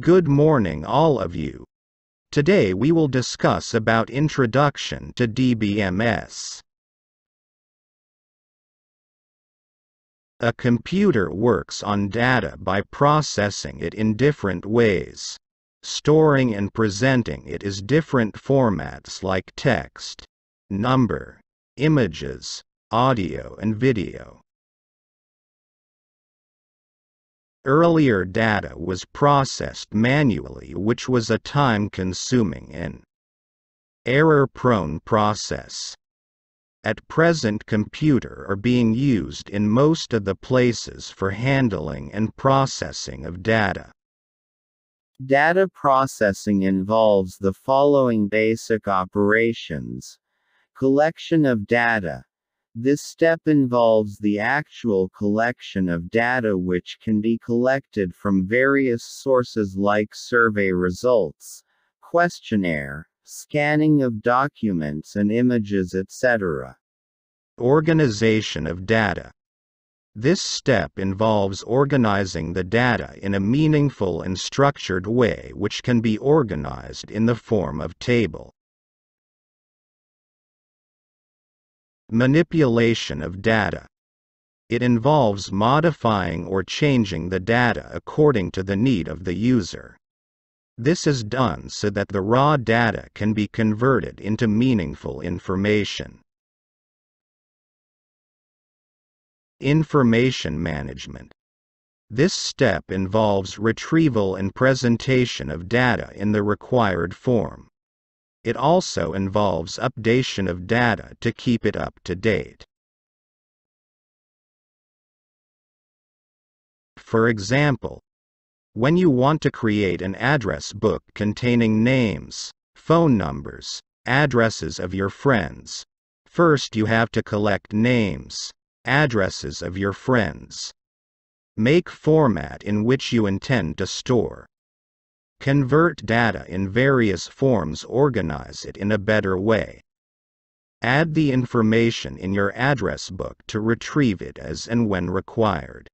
Good morning all of you. Today we will discuss about introduction to DBMS. A computer works on data by processing it in different ways. Storing and presenting it in different formats like text, number, images, audio and video. Earlier data was processed manually, which was a time consuming and error prone process. At present computer are being used in most of the places for handling and processing of data. Data processing involves the following basic operations. Collection of data, this step involves the actual collection of data which can be collected from various sources like survey results, questionnaire, scanning of documents and images etc. Organization of data. This step involves organizing the data in a meaningful and structured way which can be organized in the form of table. Manipulation of data. It involves modifying or changing the data according to the need of the user. This is done so that the raw data can be converted into meaningful information. Information management. This step involves retrieval and presentation of data in the required form. It also involves updation of data to keep it up to date. For example, when you want to create an address book containing names, phone numbers, addresses of your friends, first you have to collect names, addresses of your friends. Make format in which you intend to store convert data in various forms organize it in a better way. Add the information in your address book to retrieve it as and when required.